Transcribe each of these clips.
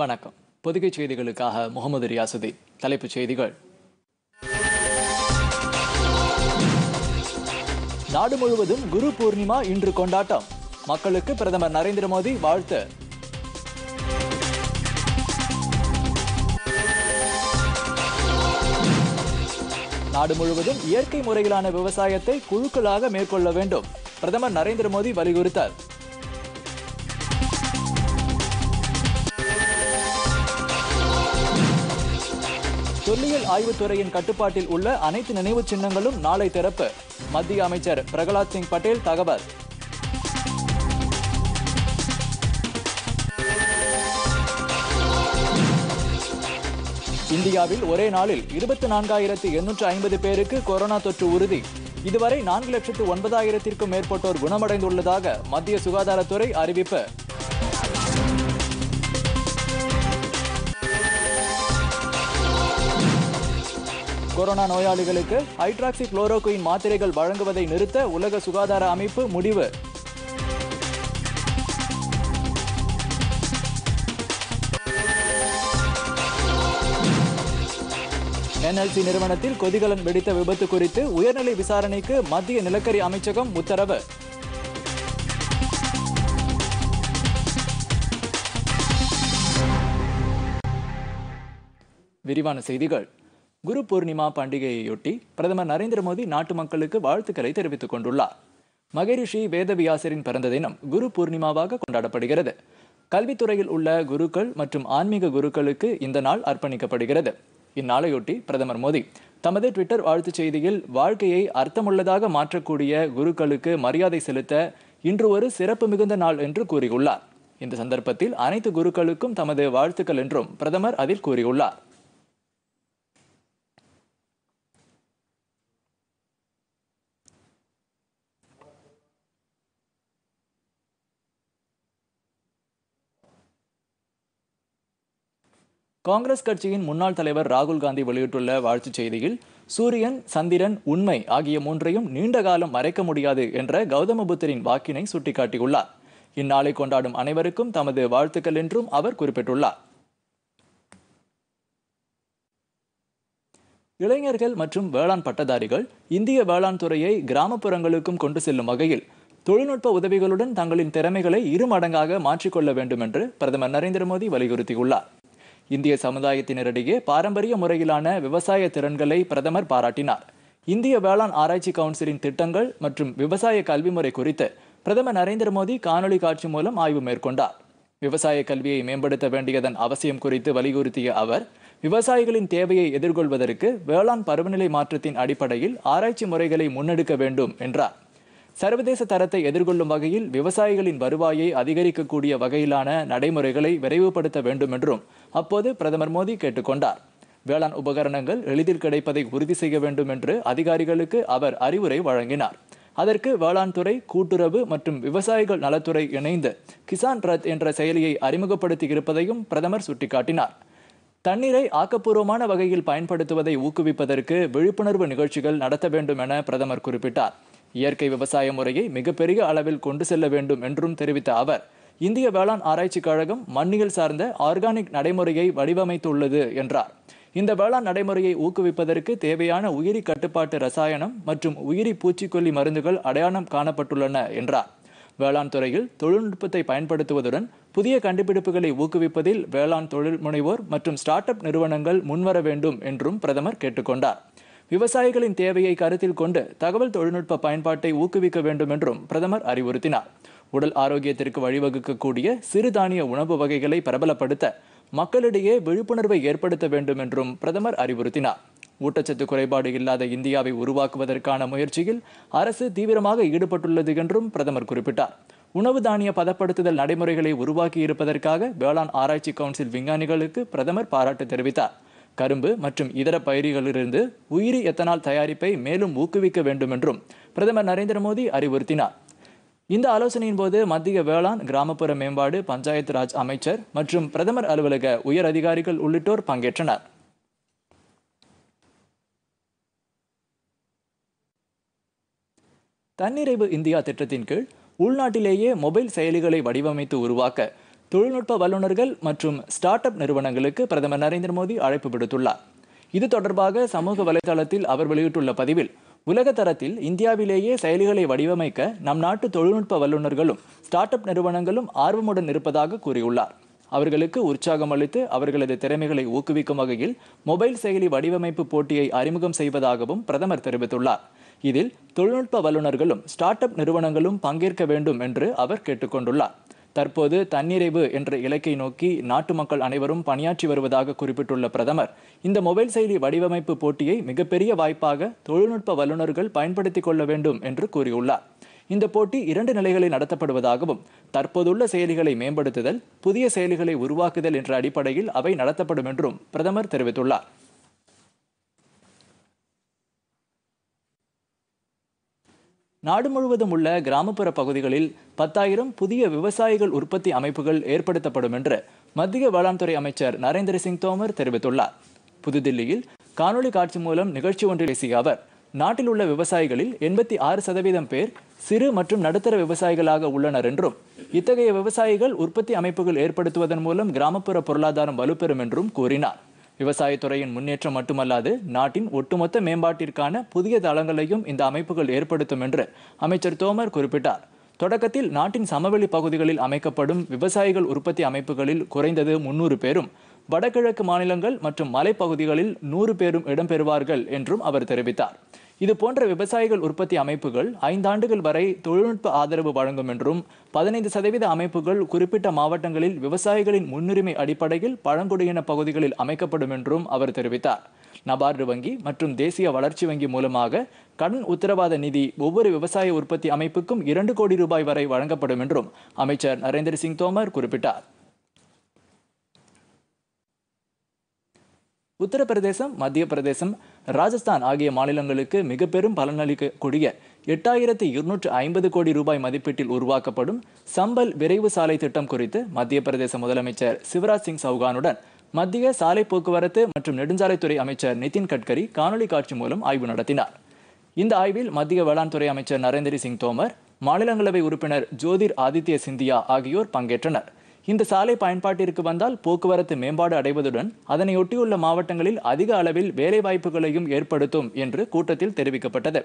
வணக்கம் பொதுகை செய்திகளுக்காக முகமது ரியாசுதி தலைப்புச் செய்திகள் நாடு முழுவதும் குரு பூர்ணிமா இன்று கொண்டாட்டம் மக்களுக்கு பிரதமர் நரேந்திர மோடி வாழ்த்து நாடு முழுவதும் இயற்கை முறையிலான விவசாயத்தை குழுக்களாக மேற்கொள்ள வேண்டும் பிரதமர் நரேந்திர மோடி வலியுறுத்தல் தொல்லியல் ஆய்வுத்துறையின் கட்டுப்பாட்டில் உள்ள அனைத்து நினைவுச் சின்னங்களும் நாளை திறப்பு மத்திய அமைச்சர் பிரகலாத் சிங் பட்டேல் தகவல் இந்தியாவில் ஒரே நாளில் இருபத்தி நான்காயிரத்து எண்ணூற்று ஐம்பது பேருக்கு கொரோனா தொற்று உறுதி இதுவரை நான்கு லட்சத்து ஒன்பதாயிரத்திற்கும் மேற்பட்டோர் குணமடைந்துள்ளதாக மத்திய சுகாதாரத்துறை அறிவிப்பு கொரோனா நோயாளிகளுக்கு ஹைட்ராக்சி குளோரோகுயின் மாத்திரைகள் வழங்குவதை நிறுத்த உலக சுகாதார அமைப்பு முடிவு என்எல்சி நிறுவனத்தில் கொதிகலன் வெடித்த விபத்து குறித்து உயர்நிலை விசாரணைக்கு மத்திய நிலக்கரி அமைச்சகம் உத்தரவு விரிவான செய்திகள் குரு பூர்ணிமா பண்டிகையையொட்டி பிரதமர் நரேந்திர மோடி நாட்டு மக்களுக்கு வாழ்த்துக்களை தெரிவித்துக் கொண்டுள்ளார் மகரிஷி வேதவியாசரின் பிறந்த தினம் குரு பூர்ணிமாவாக கொண்டாடப்படுகிறது கல்வித்துறையில் உள்ள குருக்கள் மற்றும் ஆன்மீக குருக்களுக்கு இந்த நாள் அர்ப்பணிக்கப்படுகிறது இந்நாளையொட்டி பிரதமர் மோடி தமது ட்விட்டர் வாழ்த்துச் செய்தியில் வாழ்க்கையை அர்த்தமுள்ளதாக மாற்றக்கூடிய குருக்களுக்கு மரியாதை செலுத்த இன்று ஒரு சிறப்பு மிகுந்த நாள் என்று கூறியுள்ளார் இந்த சந்தர்ப்பத்தில் அனைத்து குருக்களுக்கும் தமது வாழ்த்துக்கள் என்றும் பிரதமர் அதில் கூறியுள்ளார் காங்கிரஸ் கட்சியின் முன்னாள் தலைவர் ராகுல் காந்தி வெளியிட்டுள்ள வாழ்த்துச் செய்தியில் சூரியன் சந்திரன் உண்மை ஆகிய மூன்றையும் நீண்ட காலம் மறைக்க முடியாது என்ற கௌதம புத்தரின் வாக்கினை சுட்டிக்காட்டியுள்ளார் இந்நாளை கொண்டாடும் அனைவருக்கும் தமது வாழ்த்துக்கள் என்றும் அவர் குறிப்பிட்டுள்ளார் இளைஞர்கள் மற்றும் வேளாண் பட்டதாரிகள் இந்திய வேளாண் துறையை கிராமப்புறங்களுக்கும் கொண்டு செல்லும் வகையில் தொழில்நுட்ப உதவிகளுடன் தங்களின் திறமைகளை இரு மடங்காக மாற்றிக்கொள்ள வேண்டும் என்று பிரதமர் நரேந்திர மோடி வலியுறுத்தியுள்ளார் இந்திய சமுதாயத்தினரிடையே பாரம்பரிய முறையிலான விவசாய திறன்களை பிரதமர் பாராட்டினார் இந்திய வேளாண் ஆராய்ச்சி கவுன்சிலின் திட்டங்கள் மற்றும் விவசாய கல்வி முறை குறித்து பிரதமர் நரேந்திர மோடி காணொலி காட்சி மூலம் ஆய்வு மேற்கொண்டார் விவசாய கல்வியை மேம்படுத்த வேண்டியதன் அவசியம் குறித்து வலியுறுத்திய அவர் விவசாயிகளின் தேவையை எதிர்கொள்வதற்கு வேளாண் பருவநிலை மாற்றத்தின் அடிப்படையில் ஆராய்ச்சி முறைகளை முன்னெடுக்க வேண்டும் என்றார் சர்வதேச தரத்தை எதிர்கொள்ளும் வகையில் விவசாயிகளின் வருவாயை அதிகரிக்கக்கூடிய வகையிலான நடைமுறைகளை விரைவுபடுத்த வேண்டும் என்றும் அப்போது பிரதமர் மோடி கேட்டுக்கொண்டார் வேளாண் உபகரணங்கள் எளிதில் கிடைப்பதை உறுதி செய்ய வேண்டும் என்று அதிகாரிகளுக்கு அவர் அறிவுரை வழங்கினார் அதற்கு வேளாண் துறை கூட்டுறவு மற்றும் விவசாயிகள் நலத்துறை இணைந்து கிசான் ரத் என்ற செயலியை அறிமுகப்படுத்தி இருப்பதையும் பிரதமர் சுட்டிக்காட்டினார் தண்ணீரை ஆக்கப்பூர்வமான வகையில் பயன்படுத்துவதை ஊக்குவிப்பதற்கு விழிப்புணர்வு நிகழ்ச்சிகள் நடத்த வேண்டும் என பிரதமர் குறிப்பிட்டார் இயற்கை விவசாய முறையை மிகப்பெரிய அளவில் கொண்டு செல்ல வேண்டும் என்றும் தெரிவித்த அவர் இந்திய வேளாண் ஆராய்ச்சிக் கழகம் மண்ணியல் சார்ந்த ஆர்கானிக் நடைமுறையை வடிவமைத்துள்ளது என்றார் இந்த வேளாண் நடைமுறையை ஊக்குவிப்பதற்கு தேவையான உயிரி கட்டுப்பாட்டு ரசாயனம் மற்றும் உயிரி பூச்சிக்கொல்லி மருந்துகள் அடையாளம் காணப்பட்டுள்ளன என்றார் வேளாண் துறையில் தொழில்நுட்பத்தை பயன்படுத்துவதுடன் புதிய கண்டுபிடிப்புகளை ஊக்குவிப்பதில் வேளாண் தொழில் முனைவோர் மற்றும் ஸ்டார்ட் அப் நிறுவனங்கள் முன்வர வேண்டும் என்றும் பிரதமர் கேட்டுக்கொண்டார் விவசாயிகளின் தேவையை கருத்தில் கொண்டு தகவல் தொழில்நுட்ப பயன்பாட்டை ஊக்குவிக்க வேண்டும் என்றும் பிரதமர் அறிவுறுத்தினார் உடல் ஆரோக்கியத்திற்கு வழிவகுக்கக்கூடிய சிறுதானிய உணவு வகைகளை பிரபலப்படுத்த மக்களிடையே விழிப்புணர்வை ஏற்படுத்த வேண்டும் என்றும் பிரதமர் அறிவுறுத்தினார் ஊட்டச்சத்து குறைபாடு இல்லாத இந்தியாவை உருவாக்குவதற்கான முயற்சியில் அரசு தீவிரமாக ஈடுபட்டுள்ளது என்றும் பிரதமர் குறிப்பிட்டார் உணவு தானிய பதப்படுத்துதல் நடைமுறைகளை உருவாக்கி இருப்பதற்காக வேளாண் ஆராய்ச்சி கவுன்சில் விஞ்ஞானிகளுக்கு பிரதமர் பாராட்டு தெரிவித்தார் கரும்பு மற்றும் இதர பயிர்களிலிருந்து உயிரி எத்தனால் தயாரிப்பை மேலும் ஊக்குவிக்க வேண்டும் என்றும் பிரதமர் நரேந்திர மோடி அறிவுறுத்தினார் இந்த ஆலோசனையின் போது மத்திய வேளாண் கிராமப்புற மேம்பாடு பஞ்சாயத்து ராஜ் அமைச்சர் மற்றும் பிரதமர் அலுவலக உயர் அதிகாரிகள் உள்ளிட்டோர் பங்கேற்றனர் தன்னிறைவு இந்தியா திட்டத்தின் கீழ் உள்நாட்டிலேயே மொபைல் செயலிகளை வடிவமைத்து உருவாக்க தொழில்நுட்ப வல்லுநர்கள் மற்றும் ஸ்டார்ட் அப் நிறுவனங்களுக்கு பிரதமர் நரேந்திர மோடி அழைப்பு விடுத்துள்ளார் இது தொடர்பாக சமூக வலைதளத்தில் அவர் வெளியிட்டுள்ள பதிவில் உலக தரத்தில் இந்தியாவிலேயே செயலிகளை வடிவமைக்க நம் நாட்டு தொழில்நுட்ப வல்லுநர்களும் ஸ்டார்ட் அப் நிறுவனங்களும் ஆர்வமுடன் இருப்பதாக கூறியுள்ளார் அவர்களுக்கு உற்சாகம் அளித்து அவர்களது திறமைகளை ஊக்குவிக்கும் வகையில் மொபைல் செயலி வடிவமைப்பு போட்டியை அறிமுகம் செய்வதாகவும் பிரதமர் தெரிவித்துள்ளார் இதில் தொழில்நுட்ப வல்லுநர்களும் ஸ்டார்ட் அப் நிறுவனங்களும் பங்கேற்க வேண்டும் என்று அவர் கேட்டுக்கொண்டுள்ளார் தற்போது தன்னிறைவு என்ற இலக்கை நோக்கி நாட்டு மக்கள் அனைவரும் பணியாற்றி வருவதாக குறிப்பிட்டுள்ள பிரதமர் இந்த மொபைல் செயலி வடிவமைப்பு போட்டியை மிகப்பெரிய வாய்ப்பாக தொழில்நுட்ப வல்லுநர்கள் பயன்படுத்திக் கொள்ள வேண்டும் என்று கூறியுள்ளார் இந்த போட்டி இரண்டு நிலைகளில் நடத்தப்படுவதாகவும் தற்போதுள்ள செயலிகளை மேம்படுத்துதல் புதிய செயலிகளை உருவாக்குதல் என்ற அடிப்படையில் அவை நடத்தப்படும் என்றும் பிரதமர் தெரிவித்துள்ளார் நாடு முழுவதும் உள்ள கிராமப்புற பகுதிகளில் பத்தாயிரம் புதிய விவசாயிகள் உற்பத்தி அமைப்புகள் ஏற்படுத்தப்படும் என்று மத்திய வேளாண் துறை அமைச்சர் நரேந்திர சிங் தோமர் தெரிவித்துள்ளார் புதுதில்லியில் காணொலி காட்சி மூலம் நிகழ்ச்சி ஒன்றில் பேசிய அவர் நாட்டில் உள்ள விவசாயிகளில் எண்பத்தி ஆறு சதவீதம் பேர் சிறு மற்றும் நடுத்தர விவசாயிகளாக உள்ளனர் என்றும் இத்தகைய விவசாயிகள் உற்பத்தி அமைப்புகள் ஏற்படுத்துவதன் மூலம் கிராமப்புற பொருளாதாரம் வலுப்பெறும் என்றும் கூறினார் விவசாயத்துறையின் முன்னேற்றம் மட்டுமல்லாது நாட்டின் ஒட்டுமொத்த மேம்பாட்டிற்கான புதிய தளங்களையும் இந்த அமைப்புகள் ஏற்படுத்தும் என்று அமைச்சர் தோமர் குறிப்பிட்டார் தொடக்கத்தில் நாட்டின் சமவெளி பகுதிகளில் அமைக்கப்படும் விவசாயிகள் உற்பத்தி அமைப்புகளில் குறைந்தது முன்னூறு பேரும் வடகிழக்கு மாநிலங்கள் மற்றும் மலைப்பகுதிகளில் நூறு பேரும் இடம்பெறுவார்கள் என்றும் அவர் தெரிவித்தார் இது போன்ற விவசாயிகள் உற்பத்தி அமைப்புகள் ஐந்தாண்டுகள் வரை தொழில்நுட்ப ஆதரவு வழங்கும் என்றும் பதினைந்து சதவீத அமைப்புகள் குறிப்பிட்ட மாவட்டங்களில் விவசாயிகளின் முன்னுரிமை அடிப்படையில் பழங்குடியின பகுதிகளில் அமைக்கப்படும் என்றும் அவர் தெரிவித்தார் நபார்டு வங்கி மற்றும் தேசிய வளர்ச்சி வங்கி மூலமாக கடன் உத்தரவாத நிதி ஒவ்வொரு விவசாய உற்பத்தி அமைப்புக்கும் இரண்டு கோடி ரூபாய் வரை வழங்கப்படும் என்றும் அமைச்சர் நரேந்திர சிங் தோமர் குறிப்பிட்டார் உத்தரப்பிரதேசம் மத்திய பிரதேசம் ராஜஸ்தான் ஆகிய மாநிலங்களுக்கு மிக பெரும் பலனளிக்கக்கூடிய எட்டாயிரத்தி இருநூற்று ஐம்பது கோடி ரூபாய் மதிப்பீட்டில் உருவாக்கப்படும் சம்பல் விரைவு சாலை திட்டம் குறித்து மத்திய பிரதேச முதலமைச்சர் சிவராஜ் சிங் சௌகானுடன் மத்திய சாலை போக்குவரத்து மற்றும் நெடுஞ்சாலைத்துறை அமைச்சர் நிதின் கட்கரி காணொலி காட்சி மூலம் ஆய்வு நடத்தினார் இந்த ஆய்வில் மத்திய வேளாண் துறை அமைச்சர் நரேந்திர சிங் தோமர் மாநிலங்களவை உறுப்பினர் ஜோதிர் ஆதித்ய சிந்தியா ஆகியோர் பங்கேற்றனர் இந்த சாலை பயன்பாட்டிற்கு வந்தால் போக்குவரத்து மேம்பாடு அடைவதுடன் அதனையொட்டியுள்ள மாவட்டங்களில் அதிக அளவில் வேலைவாய்ப்புகளையும் ஏற்படுத்தும் என்று கூட்டத்தில் தெரிவிக்கப்பட்டது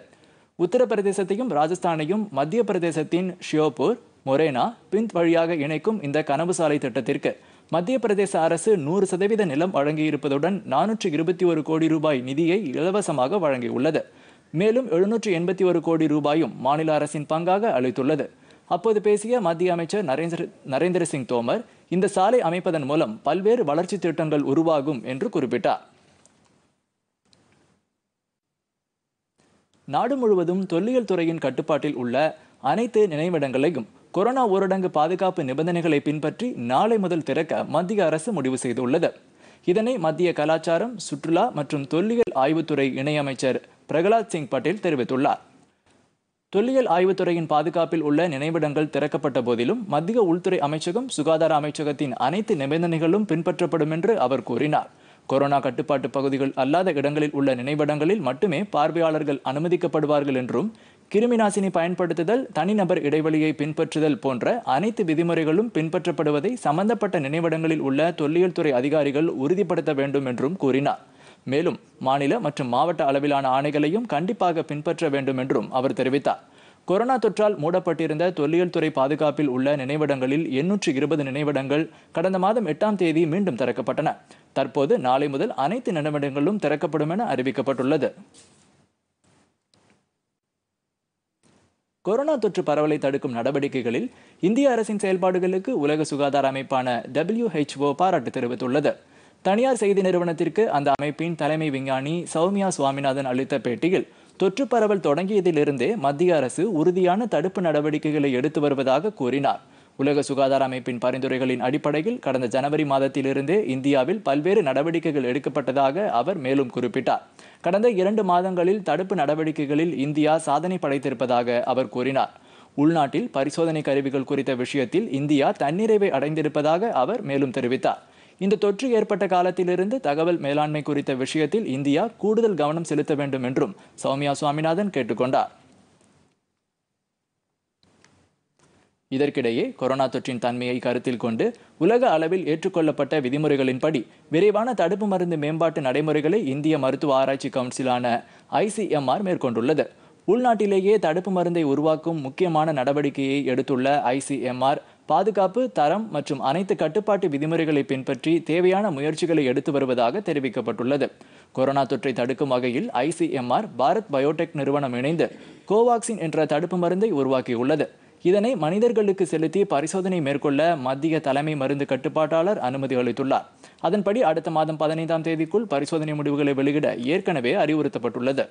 உத்தரப்பிரதேசத்தையும் ராஜஸ்தானையும் மத்திய பிரதேசத்தின் ஷியோபூர் மொரேனா பிந்த் வழியாக இணைக்கும் இந்த கனவு சாலை திட்டத்திற்கு மத்திய பிரதேச அரசு நூறு சதவீத நிலம் வழங்கியிருப்பதுடன் நானூற்று இருபத்தி ஒரு கோடி ரூபாய் நிதியை இலவசமாக வழங்கியுள்ளது மேலும் எழுநூற்று எண்பத்தி ஒரு கோடி ரூபாயும் மாநில அரசின் பங்காக அளித்துள்ளது அப்போது பேசிய மத்திய அமைச்சர் நரேந்திர நரேந்திர சிங் தோமர் இந்த சாலை அமைப்பதன் மூலம் பல்வேறு வளர்ச்சி திட்டங்கள் உருவாகும் என்று குறிப்பிட்டார் நாடு முழுவதும் தொல்லியல் துறையின் கட்டுப்பாட்டில் உள்ள அனைத்து நினைவிடங்களையும் கொரோனா ஊரடங்கு பாதுகாப்பு நிபந்தனைகளை பின்பற்றி நாளை முதல் திறக்க மத்திய அரசு முடிவு செய்துள்ளது இதனை மத்திய கலாச்சாரம் சுற்றுலா மற்றும் தொல்லியல் ஆய்வுத்துறை இணையமைச்சர் பிரகலாத் சிங் பட்டேல் தெரிவித்துள்ளார் தொல்லியல் ஆய்வுத்துறையின் பாதுகாப்பில் உள்ள நினைவிடங்கள் திறக்கப்பட்ட போதிலும் மத்திய உள்துறை அமைச்சகம் சுகாதார அமைச்சகத்தின் அனைத்து நிபந்தனைகளும் பின்பற்றப்படும் என்று அவர் கூறினார் கொரோனா கட்டுப்பாட்டு பகுதிகள் அல்லாத இடங்களில் உள்ள நினைவிடங்களில் மட்டுமே பார்வையாளர்கள் அனுமதிக்கப்படுவார்கள் என்றும் கிருமிநாசினி பயன்படுத்துதல் தனிநபர் இடைவெளியை பின்பற்றுதல் போன்ற அனைத்து விதிமுறைகளும் பின்பற்றப்படுவதை சம்பந்தப்பட்ட நினைவிடங்களில் உள்ள தொல்லியல் துறை அதிகாரிகள் உறுதிப்படுத்த வேண்டும் என்றும் கூறினார் மேலும் மாநில மற்றும் மாவட்ட அளவிலான ஆணைகளையும் கண்டிப்பாக பின்பற்ற வேண்டும் என்றும் அவர் தெரிவித்தார் கொரோனா தொற்றால் மூடப்பட்டிருந்த தொல்லியல் துறை பாதுகாப்பில் உள்ள நினைவிடங்களில் எண்ணூற்று இருபது நினைவிடங்கள் கடந்த மாதம் எட்டாம் தேதி மீண்டும் திறக்கப்பட்டன தற்போது நாளை முதல் அனைத்து நினைவிடங்களும் திறக்கப்படும் என அறிவிக்கப்பட்டுள்ளது கொரோனா தொற்று பரவலை தடுக்கும் நடவடிக்கைகளில் இந்திய அரசின் செயல்பாடுகளுக்கு உலக சுகாதார அமைப்பான டபிள்யூஹெச்ஓ பாராட்டு தெரிவித்துள்ளது தனியார் செய்தி நிறுவனத்திற்கு அந்த அமைப்பின் தலைமை விஞ்ஞானி சௌமியா சுவாமிநாதன் அளித்த பேட்டியில் தொற்று பரவல் தொடங்கியதிலிருந்தே மத்திய அரசு உறுதியான தடுப்பு நடவடிக்கைகளை எடுத்து வருவதாக கூறினார் உலக சுகாதார அமைப்பின் பரிந்துரைகளின் அடிப்படையில் கடந்த ஜனவரி மாதத்திலிருந்தே இந்தியாவில் பல்வேறு நடவடிக்கைகள் எடுக்கப்பட்டதாக அவர் மேலும் குறிப்பிட்டார் கடந்த இரண்டு மாதங்களில் தடுப்பு நடவடிக்கைகளில் இந்தியா சாதனை படைத்திருப்பதாக அவர் கூறினார் உள்நாட்டில் பரிசோதனை கருவிகள் குறித்த விஷயத்தில் இந்தியா தன்னிறைவை அடைந்திருப்பதாக அவர் மேலும் தெரிவித்தார் இந்த தொற்று ஏற்பட்ட காலத்திலிருந்து தகவல் மேலாண்மை குறித்த விஷயத்தில் இந்தியா கூடுதல் கவனம் செலுத்த வேண்டும் என்றும் சௌமியா சுவாமிநாதன் கேட்டுக்கொண்டார் இதற்கிடையே கொரோனா தொற்றின் தன்மையை கருத்தில் கொண்டு உலக அளவில் ஏற்றுக்கொள்ளப்பட்ட விதிமுறைகளின்படி விரைவான தடுப்பு மருந்து மேம்பாட்டு நடைமுறைகளை இந்திய மருத்துவ ஆராய்ச்சி கவுன்சிலான ஐசிஎம்ஆர் மேற்கொண்டுள்ளது உள்நாட்டிலேயே தடுப்பு மருந்தை உருவாக்கும் முக்கியமான நடவடிக்கையை எடுத்துள்ள ஐசிஎம்ஆர் பாதுகாப்பு தரம் மற்றும் அனைத்து கட்டுப்பாட்டு விதிமுறைகளை பின்பற்றி தேவையான முயற்சிகளை எடுத்து வருவதாக தெரிவிக்கப்பட்டுள்ளது கொரோனா தொற்றை தடுக்கும் வகையில் ஐசிஎம்ஆர் பாரத் பயோடெக் நிறுவனம் இணைந்து கோவாக்சின் என்ற தடுப்பு மருந்தை உருவாக்கியுள்ளது இதனை மனிதர்களுக்கு செலுத்தி பரிசோதனை மேற்கொள்ள மத்திய தலைமை மருந்து கட்டுப்பாட்டாளர் அனுமதி அளித்துள்ளார் அதன்படி அடுத்த மாதம் பதினைந்தாம் தேதிக்குள் பரிசோதனை முடிவுகளை வெளியிட ஏற்கனவே அறிவுறுத்தப்பட்டுள்ளது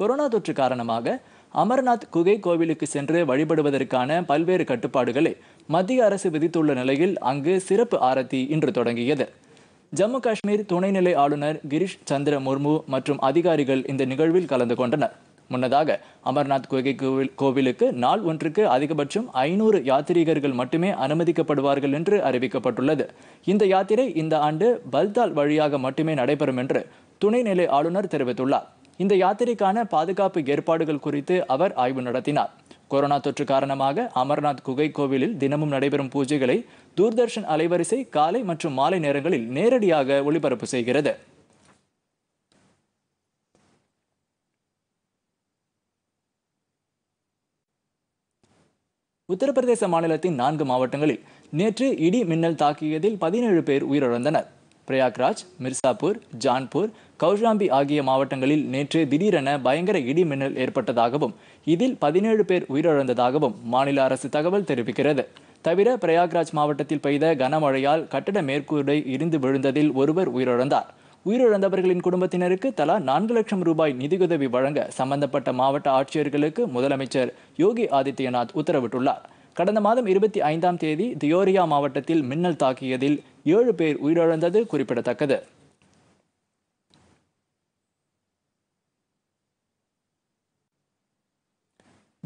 கொரோனா தொற்று காரணமாக அமர்நாத் குகை கோவிலுக்கு சென்று வழிபடுவதற்கான பல்வேறு கட்டுப்பாடுகளை மத்திய அரசு விதித்துள்ள நிலையில் அங்கு சிறப்பு ஆரத்தி இன்று தொடங்கியது ஜம்மு காஷ்மீர் துணைநிலை ஆளுநர் கிரிஷ் சந்திர முர்மு மற்றும் அதிகாரிகள் இந்த நிகழ்வில் கலந்து கொண்டனர் முன்னதாக அமர்நாத் குகை கோவில் கோவிலுக்கு நாள் ஒன்றுக்கு அதிகபட்சம் ஐநூறு யாத்திரிகர்கள் மட்டுமே அனுமதிக்கப்படுவார்கள் என்று அறிவிக்கப்பட்டுள்ளது இந்த யாத்திரை இந்த ஆண்டு பல்தால் வழியாக மட்டுமே நடைபெறும் என்று துணைநிலை ஆளுநர் தெரிவித்துள்ளார் இந்த யாத்திரைக்கான பாதுகாப்பு ஏற்பாடுகள் குறித்து அவர் ஆய்வு நடத்தினார் கொரோனா தொற்று காரணமாக அமர்நாத் குகை கோவிலில் தினமும் நடைபெறும் பூஜைகளை தூர்தர்ஷன் அலைவரிசை காலை மற்றும் மாலை நேரங்களில் நேரடியாக ஒளிபரப்பு செய்கிறது உத்தரப்பிரதேச மாநிலத்தின் நான்கு மாவட்டங்களில் நேற்று இடி மின்னல் தாக்கியதில் பதினேழு பேர் உயிரிழந்தனர் பிரயாக்ராஜ் மிர்சாப்பூர் ஜான்பூர் கௌஷாம்பி ஆகிய மாவட்டங்களில் நேற்று திடீரென பயங்கர இடி மின்னல் ஏற்பட்டதாகவும் இதில் பதினேழு பேர் உயிரிழந்ததாகவும் மாநில அரசு தகவல் தெரிவிக்கிறது தவிர பிரயாக்ராஜ் மாவட்டத்தில் பெய்த கனமழையால் கட்டட மேற்கூரை இருந்து விழுந்ததில் ஒருவர் உயிரிழந்தார் உயிரிழந்தவர்களின் குடும்பத்தினருக்கு தலா நான்கு லட்சம் ரூபாய் நிதியுதவி வழங்க சம்பந்தப்பட்ட மாவட்ட ஆட்சியர்களுக்கு முதலமைச்சர் யோகி ஆதித்யநாத் உத்தரவிட்டுள்ளார் கடந்த மாதம் இருபத்தி ஐந்தாம் தேதி தியோரியா மாவட்டத்தில் மின்னல் தாக்கியதில் ஏழு பேர் உயிரிழந்தது குறிப்பிடத்தக்கது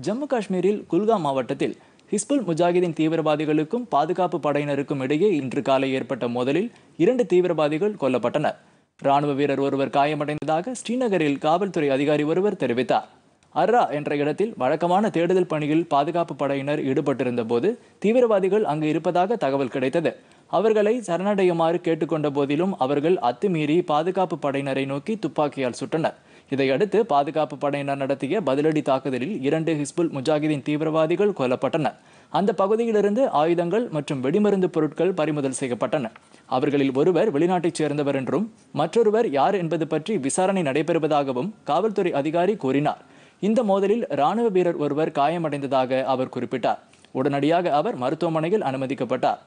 ஜம்மு காஷ்மீரில் குல்காம் மாவட்டத்தில் ஹிஸ்புல் முஜாஹிதின் தீவிரவாதிகளுக்கும் பாதுகாப்பு படையினருக்கும் இடையே இன்று காலை ஏற்பட்ட மோதலில் இரண்டு தீவிரவாதிகள் கொல்லப்பட்டனர் ராணுவ வீரர் ஒருவர் காயமடைந்ததாக ஸ்ரீநகரில் காவல்துறை அதிகாரி ஒருவர் தெரிவித்தார் அர்ரா என்ற இடத்தில் வழக்கமான தேடுதல் பணியில் பாதுகாப்பு படையினர் ஈடுபட்டிருந்த போது தீவிரவாதிகள் அங்கு இருப்பதாக தகவல் கிடைத்தது அவர்களை சரணடையுமாறு கேட்டுக்கொண்ட போதிலும் அவர்கள் அத்துமீறி பாதுகாப்பு படையினரை நோக்கி துப்பாக்கியால் சுட்டனர் இதையடுத்து பாதுகாப்பு படையினர் நடத்திய பதிலடி தாக்குதலில் இரண்டு ஹிஸ்புல் முஜாகிதீன் தீவிரவாதிகள் கொல்லப்பட்டனர் அந்த பகுதியிலிருந்து ஆயுதங்கள் மற்றும் வெடிமருந்து பொருட்கள் பறிமுதல் செய்யப்பட்டன அவர்களில் ஒருவர் வெளிநாட்டைச் சேர்ந்தவர் என்றும் மற்றொருவர் யார் என்பது பற்றி விசாரணை நடைபெறுவதாகவும் காவல்துறை அதிகாரி கூறினார் இந்த மோதலில் ராணுவ வீரர் ஒருவர் காயமடைந்ததாக அவர் குறிப்பிட்டார் உடனடியாக அவர் மருத்துவமனையில் அனுமதிக்கப்பட்டார்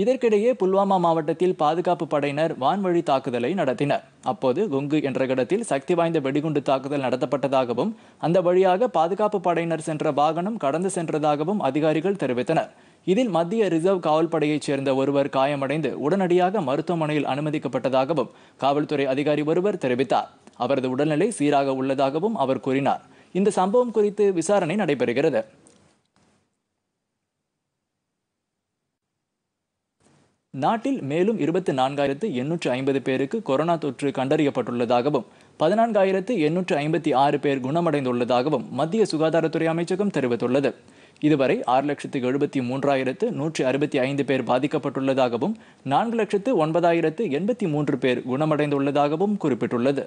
இதற்கிடையே புல்வாமா மாவட்டத்தில் பாதுகாப்பு படையினர் வான்வழி தாக்குதலை நடத்தினர் அப்போது குங்கு என்ற இடத்தில் சக்தி வாய்ந்த வெடிகுண்டு தாக்குதல் நடத்தப்பட்டதாகவும் அந்த வழியாக பாதுகாப்பு படையினர் சென்ற வாகனம் கடந்து சென்றதாகவும் அதிகாரிகள் தெரிவித்தனர் இதில் மத்திய ரிசர்வ் காவல்படையைச் சேர்ந்த ஒருவர் காயமடைந்து உடனடியாக மருத்துவமனையில் அனுமதிக்கப்பட்டதாகவும் காவல்துறை அதிகாரி ஒருவர் தெரிவித்தார் அவரது உடல்நிலை சீராக உள்ளதாகவும் அவர் கூறினார் இந்த சம்பவம் குறித்து விசாரணை நடைபெறுகிறது நாட்டில் மேலும் இருபத்தி நான்காயிரத்து எண்ணூற்று ஐம்பது பேருக்கு கொரோனா தொற்று கண்டறியப்பட்டுள்ளதாகவும் பதினான்காயிரத்து எண்ணூற்று ஐம்பத்தி ஆறு பேர் குணமடைந்துள்ளதாகவும் மத்திய சுகாதாரத்துறை அமைச்சகம் தெரிவித்துள்ளது இதுவரை ஆறு லட்சத்து எழுபத்தி மூன்றாயிரத்து நூற்றி அறுபத்தி ஐந்து பேர் பாதிக்கப்பட்டுள்ளதாகவும் நான்கு லட்சத்து ஒன்பதாயிரத்து எண்பத்தி மூன்று பேர் குணமடைந்துள்ளதாகவும் குறிப்பிட்டுள்ளது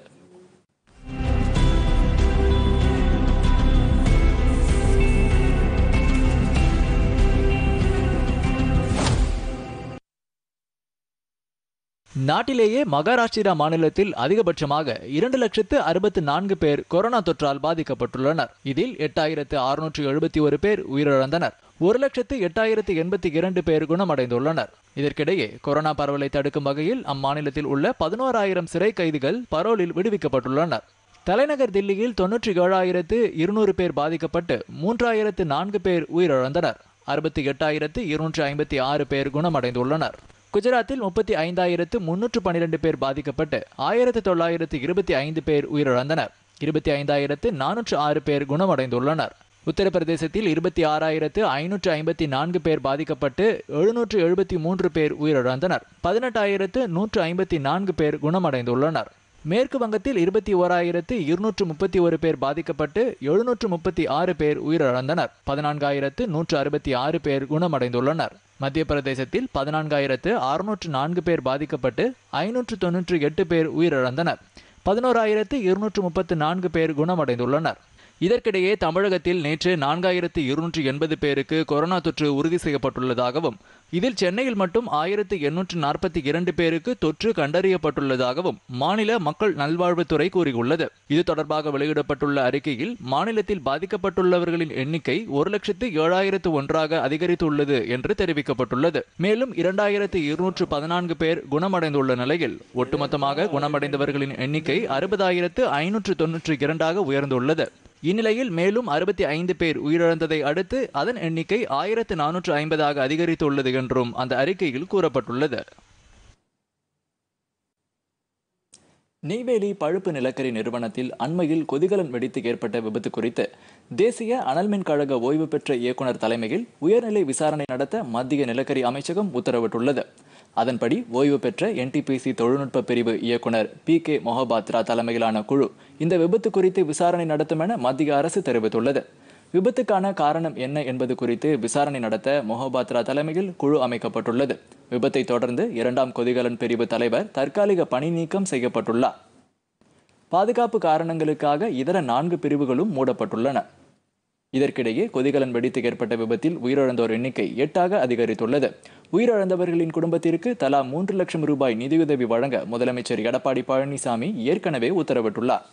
நாட்டிலேயே மகாராஷ்டிரா மாநிலத்தில் அதிகபட்சமாக இரண்டு லட்சத்து அறுபத்து நான்கு பேர் கொரோனா தொற்றால் பாதிக்கப்பட்டுள்ளனர் இதில் எட்டாயிரத்து அறுநூற்று எழுபத்தி ஒரு பேர் உயிரிழந்தனர் ஒரு லட்சத்து எட்டாயிரத்து எண்பத்தி இரண்டு பேர் குணமடைந்துள்ளனர் இதற்கிடையே கொரோனா பரவலை தடுக்கும் வகையில் அம்மாநிலத்தில் உள்ள பதினோராயிரம் சிறை கைதிகள் பரோலில் விடுவிக்கப்பட்டுள்ளனர் தலைநகர் தில்லியில் தொன்னூற்றி ஏழாயிரத்து இருநூறு பேர் பாதிக்கப்பட்டு மூன்றாயிரத்து நான்கு பேர் உயிரிழந்தனர் அறுபத்தி எட்டாயிரத்து இருநூற்றி ஐம்பத்தி ஆறு பேர் குணமடைந்துள்ளனர் குஜராத்தில் முப்பத்தி ஐந்தாயிரத்து முன்னூற்று பன்னிரண்டு பேர் பாதிக்கப்பட்டு ஆயிரத்து தொள்ளாயிரத்து இருபத்தி ஐந்து பேர் உயிரிழந்தனர் இருபத்தி ஐந்தாயிரத்து நானூற்று ஆறு பேர் குணமடைந்துள்ளனர் உத்தரப்பிரதேசத்தில் இருபத்தி ஆறாயிரத்து ஐநூற்று ஐம்பத்தி நான்கு பேர் பாதிக்கப்பட்டு எழுநூற்று எழுபத்தி மூன்று பேர் உயிரிழந்தனர் பதினெட்டாயிரத்து நூற்று ஐம்பத்தி நான்கு பேர் குணமடைந்துள்ளனர் மேற்கு வங்கத்தில் இருபத்தி ஓராயிரத்து இருநூற்று முப்பத்தி ஒரு பேர் பாதிக்கப்பட்டு எழுநூற்று முப்பத்தி ஆறு பேர் உயிரிழந்தனர் பதினான்காயிரத்து நூற்று அறுபத்தி ஆறு பேர் குணமடைந்துள்ளனர் மத்திய பிரதேசத்தில் பதினான்காயிரத்து அறுநூற்று நான்கு பேர் பாதிக்கப்பட்டு ஐநூற்று தொன்னூற்று எட்டு பேர் உயிரிழந்தனர் பதினோராயிரத்து இருநூற்று முப்பத்து நான்கு பேர் குணமடைந்துள்ளனர் இதற்கிடையே தமிழகத்தில் நேற்று நான்காயிரத்து இருநூற்று எண்பது பேருக்கு கொரோனா தொற்று உறுதி செய்யப்பட்டுள்ளதாகவும் இதில் சென்னையில் மட்டும் ஆயிரத்து எண்ணூற்று நாற்பத்தி இரண்டு பேருக்கு தொற்று கண்டறியப்பட்டுள்ளதாகவும் மாநில மக்கள் நல்வாழ்வுத்துறை கூறியுள்ளது இது தொடர்பாக வெளியிடப்பட்டுள்ள அறிக்கையில் மாநிலத்தில் பாதிக்கப்பட்டுள்ளவர்களின் எண்ணிக்கை ஒரு லட்சத்து ஏழாயிரத்து ஒன்றாக அதிகரித்துள்ளது என்று தெரிவிக்கப்பட்டுள்ளது மேலும் இரண்டாயிரத்து இருநூற்று பதினான்கு பேர் குணமடைந்துள்ள நிலையில் ஒட்டுமொத்தமாக குணமடைந்தவர்களின் எண்ணிக்கை அறுபதாயிரத்து ஐநூற்று தொன்னூற்று இரண்டாக உயர்ந்துள்ளது இந்நிலையில் மேலும் அறுபத்தி ஐந்து பேர் உயிரிழந்ததை அடுத்து அதன் எண்ணிக்கை ஆயிரத்து நானூற்று ஐம்பதாக அதிகரித்துள்ளது என்றும் அந்த அறிக்கையில் கூறப்பட்டுள்ளது நெய்வேலி பழுப்பு நிலக்கரி நிறுவனத்தில் அண்மையில் கொதிகலன் வெடித்து ஏற்பட்ட விபத்து குறித்து தேசிய அனல்மின் கழக ஓய்வு பெற்ற இயக்குநர் தலைமையில் உயர்நிலை விசாரணை நடத்த மத்திய நிலக்கரி அமைச்சகம் உத்தரவிட்டுள்ளது அதன்படி ஓய்வு பெற்ற என்டிபிசி தொழில்நுட்ப பிரிவு இயக்குநர் பி கே மொஹபாத்ரா தலைமையிலான குழு இந்த விபத்து குறித்து விசாரணை நடத்தும் என மத்திய அரசு தெரிவித்துள்ளது விபத்துக்கான காரணம் என்ன என்பது குறித்து விசாரணை நடத்த மொஹபாத்ரா தலைமையில் குழு அமைக்கப்பட்டுள்ளது விபத்தை தொடர்ந்து இரண்டாம் கொதிகலன் பிரிவு தலைவர் தற்காலிக பணி நீக்கம் செய்யப்பட்டுள்ளார் பாதுகாப்பு காரணங்களுக்காக இதர நான்கு பிரிவுகளும் மூடப்பட்டுள்ளன இதற்கிடையே கொதிகலன் வெடித்து ஏற்பட்ட விபத்தில் உயிரிழந்தோர் எண்ணிக்கை எட்டாக அதிகரித்துள்ளது உயிரிழந்தவர்களின் குடும்பத்திற்கு தலா மூன்று லட்சம் ரூபாய் நிதியுதவி வழங்க முதலமைச்சர் எடப்பாடி பழனிசாமி ஏற்கனவே உத்தரவிட்டுள்ளார்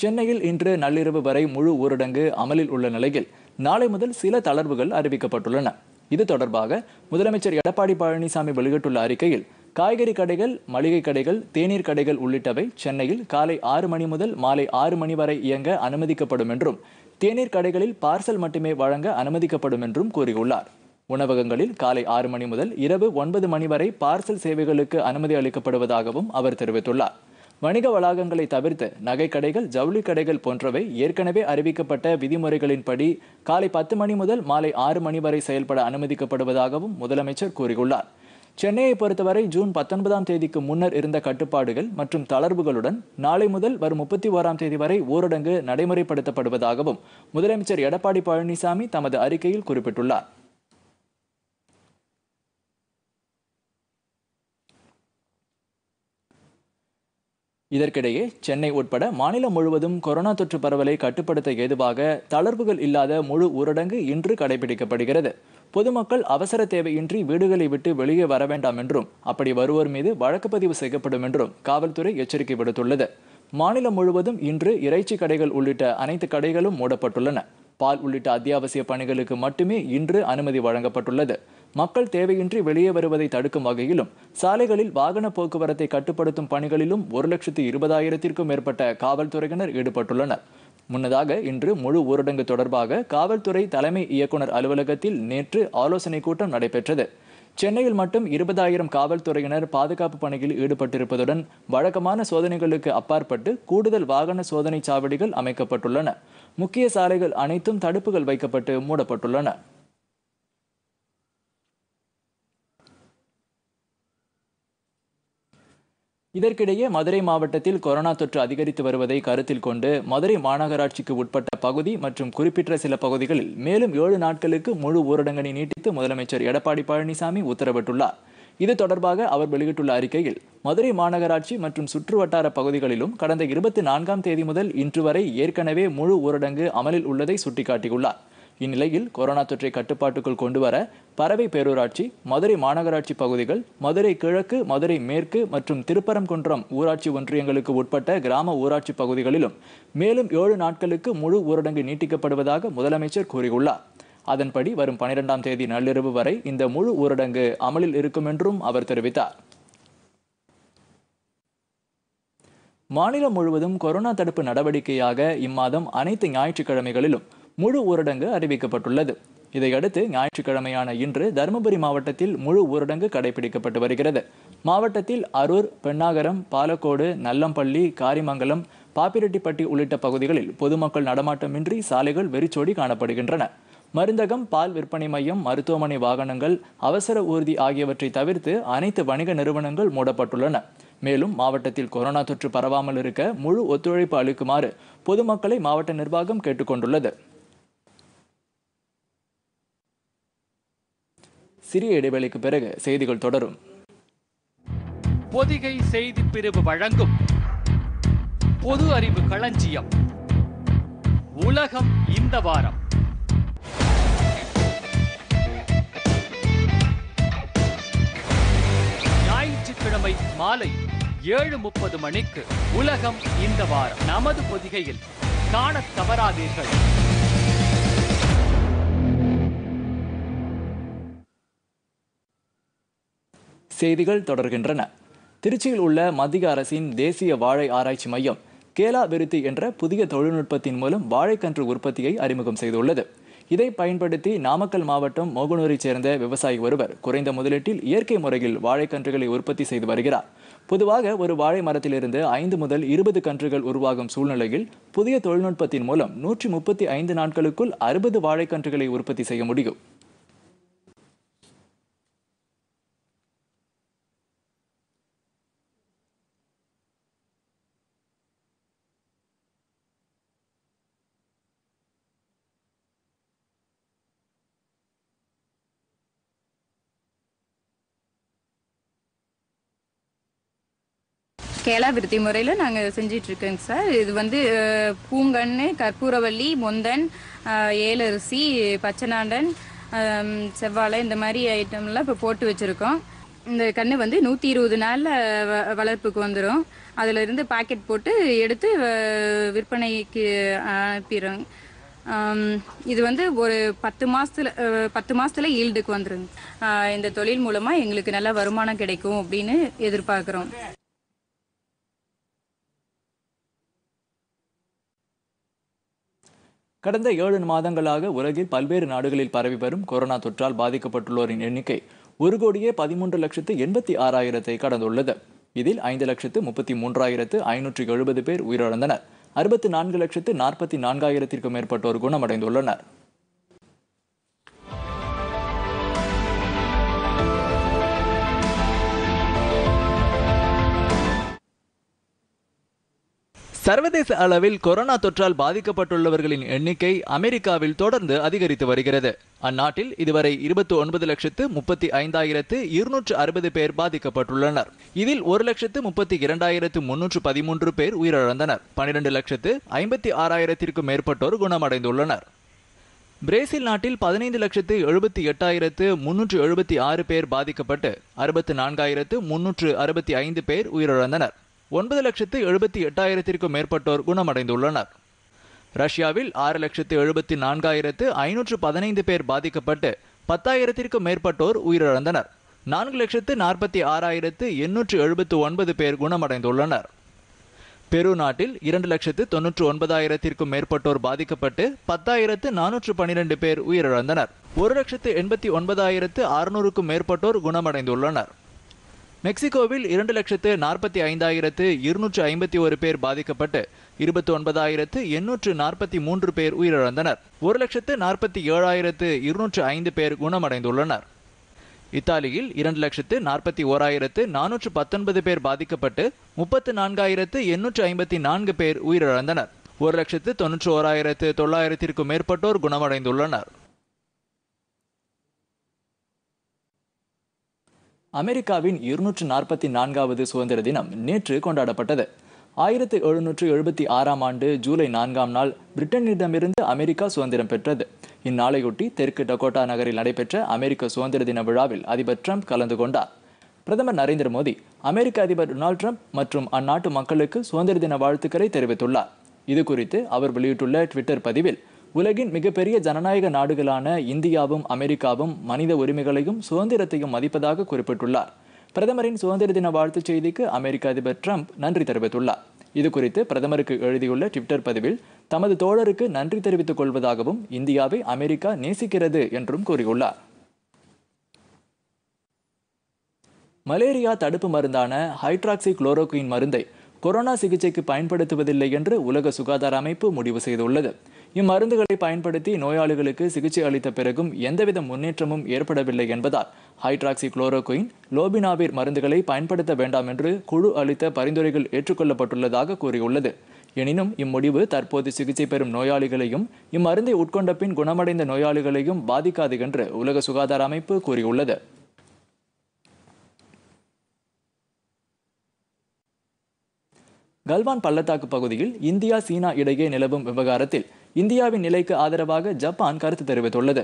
சென்னையில் இன்று நள்ளிரவு வரை முழு ஊரடங்கு அமலில் உள்ள நிலையில் நாளை முதல் சில தளர்வுகள் அறிவிக்கப்பட்டுள்ளன இது தொடர்பாக முதலமைச்சர் எடப்பாடி பழனிசாமி வெளியிட்டுள்ள அறிக்கையில் காய்கறி கடைகள் மளிகை கடைகள் தேநீர் கடைகள் உள்ளிட்டவை சென்னையில் காலை ஆறு மணி முதல் மாலை ஆறு மணி வரை இயங்க அனுமதிக்கப்படும் என்றும் தேநீர் கடைகளில் பார்சல் மட்டுமே வழங்க அனுமதிக்கப்படும் என்றும் கூறியுள்ளார் உணவகங்களில் காலை ஆறு மணி முதல் இரவு ஒன்பது மணி வரை பார்சல் சேவைகளுக்கு அனுமதி அளிக்கப்படுவதாகவும் அவர் தெரிவித்துள்ளார் வணிக வளாகங்களை தவிர்த்து நகைக்கடைகள் ஜவுளி கடைகள் போன்றவை ஏற்கனவே அறிவிக்கப்பட்ட விதிமுறைகளின்படி காலை பத்து மணி முதல் மாலை ஆறு மணி வரை செயல்பட அனுமதிக்கப்படுவதாகவும் முதலமைச்சர் கூறியுள்ளார் சென்னையை பொறுத்தவரை ஜூன் பத்தொன்பதாம் தேதிக்கு முன்னர் இருந்த கட்டுப்பாடுகள் மற்றும் தளர்வுகளுடன் நாளை முதல் வரும் முப்பத்தி ஓராம் தேதி வரை ஊரடங்கு நடைமுறைப்படுத்தப்படுவதாகவும் முதலமைச்சர் எடப்பாடி பழனிசாமி தமது அறிக்கையில் குறிப்பிட்டுள்ளார் இதற்கிடையே சென்னை உட்பட மாநிலம் முழுவதும் கொரோனா தொற்று பரவலை கட்டுப்படுத்த ஏதுவாக தளர்வுகள் இல்லாத முழு ஊரடங்கு இன்று கடைபிடிக்கப்படுகிறது பொதுமக்கள் அவசர தேவையின்றி வீடுகளை விட்டு வெளியே வர வேண்டாம் என்றும் அப்படி வருவோர் மீது வழக்கு பதிவு செய்யப்படும் என்றும் காவல்துறை எச்சரிக்கை விடுத்துள்ளது மாநிலம் முழுவதும் இன்று இறைச்சி கடைகள் உள்ளிட்ட அனைத்து கடைகளும் மூடப்பட்டுள்ளன பால் உள்ளிட்ட அத்தியாவசிய பணிகளுக்கு மட்டுமே இன்று அனுமதி வழங்கப்பட்டுள்ளது மக்கள் தேவையின்றி வெளியே வருவதை தடுக்கும் வகையிலும் சாலைகளில் வாகன போக்குவரத்தை கட்டுப்படுத்தும் பணிகளிலும் ஒரு லட்சத்து இருபதாயிரத்திற்கும் மேற்பட்ட காவல்துறையினர் ஈடுபட்டுள்ளனர் முன்னதாக இன்று முழு ஊரடங்கு தொடர்பாக காவல்துறை தலைமை இயக்குநர் அலுவலகத்தில் நேற்று ஆலோசனைக் கூட்டம் நடைபெற்றது சென்னையில் மட்டும் இருபதாயிரம் காவல்துறையினர் பாதுகாப்பு பணியில் ஈடுபட்டிருப்பதுடன் வழக்கமான சோதனைகளுக்கு அப்பாற்பட்டு கூடுதல் வாகன சோதனை சாவடிகள் அமைக்கப்பட்டுள்ளன முக்கிய சாலைகள் அனைத்தும் தடுப்புகள் வைக்கப்பட்டு மூடப்பட்டுள்ளன இதற்கிடையே மதுரை மாவட்டத்தில் கொரோனா தொற்று அதிகரித்து வருவதை கருத்தில் கொண்டு மதுரை மாநகராட்சிக்கு உட்பட்ட பகுதி மற்றும் குறிப்பிட்ட சில பகுதிகளில் மேலும் ஏழு நாட்களுக்கு முழு ஊரடங்கனை நீட்டித்து முதலமைச்சர் எடப்பாடி பழனிசாமி உத்தரவிட்டுள்ளார் இது தொடர்பாக அவர் வெளியிட்டுள்ள அறிக்கையில் மதுரை மாநகராட்சி மற்றும் சுற்றுவட்டார பகுதிகளிலும் கடந்த இருபத்தி நான்காம் தேதி முதல் இன்று வரை ஏற்கனவே முழு ஊரடங்கு அமலில் உள்ளதை சுட்டிக்காட்டியுள்ளார் இந்நிலையில் கொரோனா தொற்றை கட்டுப்பாட்டுக்குள் கொண்டுவர பறவை பேரூராட்சி மதுரை மாநகராட்சி பகுதிகள் மதுரை கிழக்கு மதுரை மேற்கு மற்றும் திருப்பரங்குன்றம் ஊராட்சி ஒன்றியங்களுக்கு உட்பட்ட கிராம ஊராட்சி பகுதிகளிலும் மேலும் ஏழு நாட்களுக்கு முழு ஊரடங்கு நீட்டிக்கப்படுவதாக முதலமைச்சர் கூறியுள்ளார் அதன்படி வரும் பனிரெண்டாம் தேதி நள்ளிரவு வரை இந்த முழு ஊரடங்கு அமலில் இருக்கும் என்றும் அவர் தெரிவித்தார் மாநிலம் முழுவதும் கொரோனா தடுப்பு நடவடிக்கையாக இம்மாதம் அனைத்து ஞாயிற்றுக்கிழமைகளிலும் முழு ஊரடங்கு அறிவிக்கப்பட்டுள்ளது இதையடுத்து ஞாயிற்றுக்கிழமையான இன்று தருமபுரி மாவட்டத்தில் முழு ஊரடங்கு கடைபிடிக்கப்பட்டு வருகிறது மாவட்டத்தில் அரூர் பெண்ணாகரம் பாலக்கோடு நல்லம்பள்ளி காரிமங்கலம் பாப்பிரெட்டிப்பட்டி உள்ளிட்ட பகுதிகளில் பொதுமக்கள் நடமாட்டமின்றி சாலைகள் வெறிச்சோடி காணப்படுகின்றன மருந்தகம் பால் விற்பனை மையம் மருத்துவமனை வாகனங்கள் அவசர ஊர்தி ஆகியவற்றை தவிர்த்து அனைத்து வணிக நிறுவனங்கள் மூடப்பட்டுள்ளன மேலும் மாவட்டத்தில் கொரோனா தொற்று பரவாமல் இருக்க முழு ஒத்துழைப்பு அளிக்குமாறு பொதுமக்களை மாவட்ட நிர்வாகம் கேட்டுக்கொண்டுள்ளது சிறிய இடைவெளிக்கு பிறகு செய்திகள் தொடரும் பொதிகை செய்தி பிரிவு வழங்கும் பொது அறிவு களஞ்சியம் உலகம் இந்த வாரம் ஞாயிற்றுக்கிழமை மாலை ஏழு முப்பது மணிக்கு உலகம் இந்த வாரம் நமது பொதிகையில் காண தவறாதீர்கள் செய்திகள் தொடர்கின்றன திருச்சியில் உள்ள மத்திய அரசின் தேசிய வாழை ஆராய்ச்சி மையம் கேலா விருத்தி என்ற புதிய தொழில்நுட்பத்தின் மூலம் வாழைக்கன்று உற்பத்தியை அறிமுகம் செய்துள்ளது இதை பயன்படுத்தி நாமக்கல் மாவட்டம் மோகனூரைச் சேர்ந்த விவசாயி ஒருவர் குறைந்த முதலீட்டில் இயற்கை முறையில் வாழைக்கன்றுகளை உற்பத்தி செய்து வருகிறார் பொதுவாக ஒரு வாழை மரத்திலிருந்து ஐந்து முதல் இருபது கன்றுகள் உருவாகும் சூழ்நிலையில் புதிய தொழில்நுட்பத்தின் மூலம் நூற்றி முப்பத்தி ஐந்து நாட்களுக்குள் அறுபது வாழைக்கன்றுகளை உற்பத்தி செய்ய முடியும் கேலா விருத்தி முறையில் நாங்கள் இருக்கோங்க சார் இது வந்து பூங்கன் கற்பூரவள்ளி முந்தன் ஏலரிசி பச்சைநாண்டன் செவ்வாழை இந்த மாதிரி ஐட்டம்லாம் இப்போ போட்டு வச்சுருக்கோம் இந்த கன்று வந்து நூற்றி இருபது நாளில் வ வளர்ப்புக்கு வந்துடும் அதில் இருந்து பாக்கெட் போட்டு எடுத்து விற்பனைக்கு அனுப்பிடுறோங்க இது வந்து ஒரு பத்து மாதத்தில் பத்து மாதத்தில் ஈல்டுக்கு வந்துருங்க இந்த தொழில் மூலமாக எங்களுக்கு நல்ல வருமானம் கிடைக்கும் அப்படின்னு எதிர்பார்க்குறோம் கடந்த ஏழு மாதங்களாக உலகில் பல்வேறு நாடுகளில் பரவி வரும் கொரோனா தொற்றால் பாதிக்கப்பட்டுள்ளோரின் எண்ணிக்கை ஒரு கோடியே பதிமூன்று லட்சத்து எண்பத்தி ஆறாயிரத்தை கடந்துள்ளது இதில் ஐந்து லட்சத்து முப்பத்தி மூன்றாயிரத்து ஐநூற்றி எழுபது பேர் உயிரிழந்தனர் அறுபத்தி நான்கு லட்சத்து நாற்பத்தி நான்காயிரத்திற்கும் மேற்பட்டோர் குணமடைந்துள்ளனர் சர்வதேச அளவில் கொரோனா தொற்றால் பாதிக்கப்பட்டுள்ளவர்களின் எண்ணிக்கை அமெரிக்காவில் தொடர்ந்து அதிகரித்து வருகிறது அந்நாட்டில் இதுவரை இருபத்தி ஒன்பது லட்சத்து முப்பத்தி ஐந்தாயிரத்து இருநூற்று அறுபது பேர் பாதிக்கப்பட்டுள்ளனர் இதில் ஒரு லட்சத்து முப்பத்தி இரண்டாயிரத்து முன்னூற்று பதிமூன்று பேர் உயிரிழந்தனர் பனிரெண்டு லட்சத்து ஐம்பத்தி ஆறாயிரத்திற்கும் மேற்பட்டோர் குணமடைந்துள்ளனர் பிரேசில் நாட்டில் பதினைந்து லட்சத்து எழுபத்தி எட்டாயிரத்து முன்னூற்று எழுபத்தி ஆறு பேர் பாதிக்கப்பட்டு அறுபத்து நான்காயிரத்து முன்னூற்று அறுபத்தி ஐந்து பேர் உயிரிழந்தனர் ஒன்பது லட்சத்து எழுபத்தி எட்டாயிரத்திற்கும் மேற்பட்டோர் குணமடைந்துள்ளனர் ரஷ்யாவில் ஆறு லட்சத்து எழுபத்தி நான்காயிரத்து ஐநூற்று பதினைந்து பேர் பாதிக்கப்பட்டு பத்தாயிரத்திற்கும் மேற்பட்டோர் உயிரிழந்தனர் நான்கு லட்சத்து நாற்பத்தி ஆறாயிரத்து எண்ணூற்று எழுபத்து ஒன்பது பேர் குணமடைந்துள்ளனர் பெரு நாட்டில் இரண்டு லட்சத்து தொன்னூற்று ஒன்பதாயிரத்திற்கும் மேற்பட்டோர் பாதிக்கப்பட்டு பத்தாயிரத்து நானூற்று பன்னிரண்டு பேர் உயிரிழந்தனர் ஒரு லட்சத்து எண்பத்தி ஒன்பதாயிரத்து அறுநூறுக்கும் மேற்பட்டோர் குணமடைந்துள்ளனர் மெக்சிகோவில் இரண்டு லட்சத்து நாற்பத்தி ஐந்தாயிரத்து இருநூற்று ஐம்பத்தி ஒரு பேர் பாதிக்கப்பட்டு இருபத்தி ஒன்பதாயிரத்து எண்ணூற்று நாற்பத்தி மூன்று பேர் உயிரிழந்தனர் ஒரு லட்சத்து நாற்பத்தி ஏழாயிரத்து இருநூற்று ஐந்து பேர் குணமடைந்துள்ளனர் இத்தாலியில் இரண்டு லட்சத்து நாற்பத்தி ஓராயிரத்து நானூற்று பத்தொன்பது பேர் பாதிக்கப்பட்டு முப்பத்து நான்காயிரத்து எண்ணூற்று ஐம்பத்தி நான்கு பேர் உயிரிழந்தனர் ஒரு லட்சத்து தொன்னூற்று ஓராயிரத்து தொள்ளாயிரத்திற்கும் மேற்பட்டோர் குணமடைந்துள்ளனர் அமெரிக்காவின் இருநூற்று நாற்பத்தி நான்காவது சுதந்திர தினம் நேற்று கொண்டாடப்பட்டது ஆயிரத்தி எழுநூற்று எழுபத்தி ஆறாம் ஆண்டு ஜூலை நான்காம் நாள் பிரிட்டனிடமிருந்து அமெரிக்கா சுதந்திரம் பெற்றது இந்நாளையொட்டி தெற்கு டகோட்டா நகரில் நடைபெற்ற அமெரிக்க சுதந்திர தின விழாவில் அதிபர் ட்ரம்ப் கலந்து கொண்டார் பிரதமர் நரேந்திர மோடி அமெரிக்க அதிபர் டொனால்ட் ட்ரம்ப் மற்றும் அந்நாட்டு மக்களுக்கு சுதந்திர தின வாழ்த்துக்களை தெரிவித்துள்ளார் இது குறித்து அவர் வெளியிட்டுள்ள ட்விட்டர் பதிவில் உலகின் மிகப்பெரிய ஜனநாயக நாடுகளான இந்தியாவும் அமெரிக்காவும் மனித உரிமைகளையும் சுதந்திரத்தையும் மதிப்பதாக குறிப்பிட்டுள்ளார் பிரதமரின் சுதந்திர தின வாழ்த்துச் செய்திக்கு அமெரிக்க அதிபர் டிரம்ப் நன்றி தெரிவித்துள்ளார் இது குறித்து பிரதமருக்கு எழுதியுள்ள ட்விட்டர் பதிவில் தமது தோழருக்கு நன்றி தெரிவித்துக் கொள்வதாகவும் இந்தியாவை அமெரிக்கா நேசிக்கிறது என்றும் கூறியுள்ளார் மலேரியா தடுப்பு மருந்தான ஹைட்ராக்சி குளோரோகுயின் மருந்தை கொரோனா சிகிச்சைக்கு பயன்படுத்துவதில்லை என்று உலக சுகாதார அமைப்பு முடிவு செய்துள்ளது இம்மருந்துகளை பயன்படுத்தி நோயாளிகளுக்கு சிகிச்சை அளித்த பிறகும் எந்தவித முன்னேற்றமும் ஏற்படவில்லை என்பதால் ஹைட்ராக்சி குளோரோகுயின் லோபினாவிர் மருந்துகளை பயன்படுத்த வேண்டாம் என்று குழு அளித்த பரிந்துரைகள் ஏற்றுக்கொள்ளப்பட்டுள்ளதாக கூறியுள்ளது எனினும் இம்முடிவு தற்போது சிகிச்சை பெறும் நோயாளிகளையும் இம்மருந்தை உட்கொண்ட பின் குணமடைந்த நோயாளிகளையும் பாதிக்காது என்று உலக சுகாதார அமைப்பு கூறியுள்ளது கல்வான் பள்ளத்தாக்கு பகுதியில் இந்தியா சீனா இடையே நிலவும் விவகாரத்தில் இந்தியாவின் நிலைக்கு ஆதரவாக ஜப்பான் கருத்து தெரிவித்துள்ளது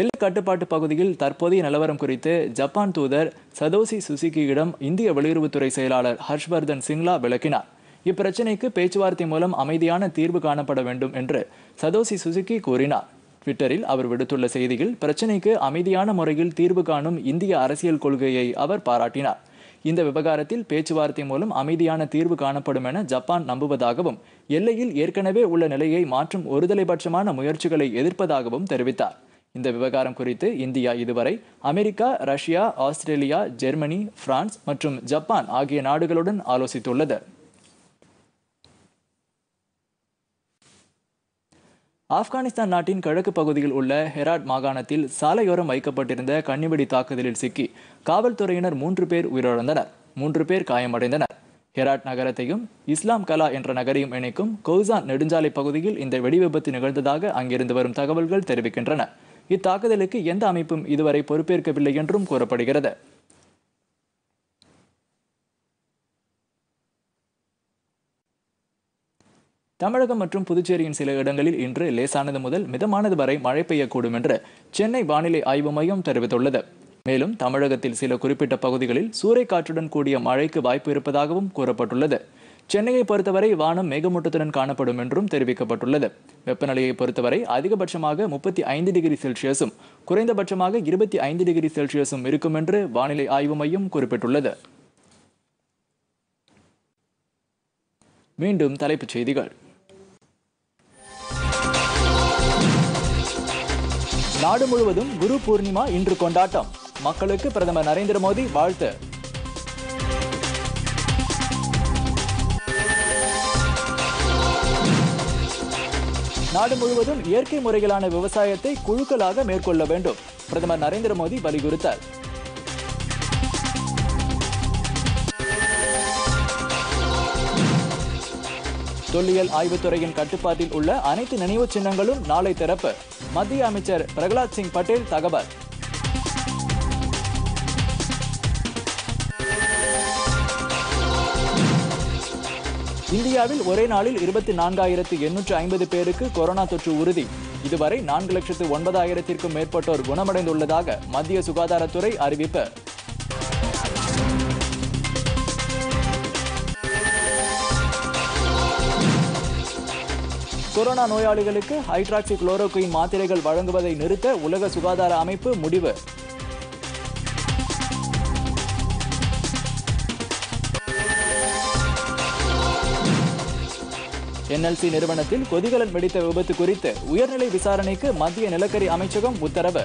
எல்லை கட்டுப்பாட்டு பகுதியில் தற்போதைய நிலவரம் குறித்து ஜப்பான் தூதர் சதோசி சுசுகியிடம் இந்திய வெளியுறவுத்துறை செயலாளர் ஹர்ஷ்வர்தன் சிங்லா விளக்கினார் இப்பிரச்சினைக்கு பேச்சுவார்த்தை மூலம் அமைதியான தீர்வு காணப்பட வேண்டும் என்று சதோசி சுசுகி கூறினார் ட்விட்டரில் அவர் விடுத்துள்ள செய்தியில் பிரச்சினைக்கு அமைதியான முறையில் தீர்வு காணும் இந்திய அரசியல் கொள்கையை அவர் பாராட்டினார் இந்த விவகாரத்தில் பேச்சுவார்த்தை மூலம் அமைதியான தீர்வு காணப்படும் என ஜப்பான் நம்புவதாகவும் எல்லையில் ஏற்கனவே உள்ள நிலையை மாற்றும் ஒருதலைபட்சமான முயற்சிகளை எதிர்ப்பதாகவும் தெரிவித்தார் இந்த விவகாரம் குறித்து இந்தியா இதுவரை America Russia Australia Germany France மற்றும் ஜப்பான் ஆகிய நாடுகளுடன் ஆலோசித்துள்ளது ஆப்கானிஸ்தான் நாட்டின் கிழக்கு பகுதியில் உள்ள ஹெராட் மாகாணத்தில் சாலையோரம் வைக்கப்பட்டிருந்த கண்ணிவெடி தாக்குதலில் சிக்கி காவல்துறையினர் மூன்று பேர் உயிரிழந்தனர் மூன்று பேர் காயமடைந்தனர் ஹெராட் நகரத்தையும் இஸ்லாம் கலா என்ற நகரையும் இணைக்கும் கௌசான் நெடுஞ்சாலை பகுதியில் இந்த வெடிவிபத்து நிகழ்ந்ததாக அங்கிருந்து வரும் தகவல்கள் தெரிவிக்கின்றன இத்தாக்குதலுக்கு எந்த அமைப்பும் இதுவரை பொறுப்பேற்கவில்லை என்றும் கூறப்படுகிறது தமிழகம் மற்றும் புதுச்சேரியின் சில இடங்களில் இன்று லேசானது முதல் மிதமானது வரை மழை பெய்யக்கூடும் என்று சென்னை வானிலை ஆய்வு மையம் தெரிவித்துள்ளது மேலும் தமிழகத்தில் சில குறிப்பிட்ட பகுதிகளில் சூறைக்காற்றுடன் கூடிய மழைக்கு வாய்ப்பு இருப்பதாகவும் கூறப்பட்டுள்ளது சென்னையை பொறுத்தவரை வானம் மேகமூட்டத்துடன் காணப்படும் என்றும் தெரிவிக்கப்பட்டுள்ளது வெப்பநிலையை பொறுத்தவரை அதிகபட்சமாக முப்பத்தி ஐந்து டிகிரி செல்சியஸும் குறைந்தபட்சமாக இருபத்தி ஐந்து டிகிரி செல்சியஸும் இருக்கும் என்று வானிலை ஆய்வு மையம் குறிப்பிட்டுள்ளது மீண்டும் தலைப்புச் செய்திகள் நாடு முழுவதும் குரு பூர்ணிமா இன்று கொண்டாட்டம் மக்களுக்கு பிரதமர் நரேந்திர மோடி வாழ்த்து நாடு முழுவதும் இயற்கை முறைகளான விவசாயத்தை குழுக்களாக மேற்கொள்ள வேண்டும் பிரதமர் நரேந்திர மோடி வலியுறுத்தார் தொல்லியல் ஆய்வுத்துறையின் கட்டுப்பாட்டில் உள்ள அனைத்து நினைவு சின்னங்களும் நாளை திறப்பு மத்திய அமைச்சர் பிரகலாத் சிங் பட்டேல் தகவல் இந்தியாவில் ஒரே நாளில் இருபத்தி நான்காயிரத்து எண்ணூற்று ஐம்பது பேருக்கு கொரோனா தொற்று உறுதி இதுவரை நான்கு லட்சத்து ஒன்பதாயிரத்திற்கும் மேற்பட்டோர் குணமடைந்துள்ளதாக மத்திய சுகாதாரத்துறை அறிவிப்பு கொரோனா நோயாளிகளுக்கு ஹைட்ராக்சி குளோரோகுயின் மாத்திரைகள் வழங்குவதை நிறுத்த உலக சுகாதார அமைப்பு முடிவு என்எல்சி நிறுவனத்தில் கொதிகலன் வெடித்த விபத்து குறித்து உயர்நிலை விசாரணைக்கு மத்திய நிலக்கரி அமைச்சகம் உத்தரவு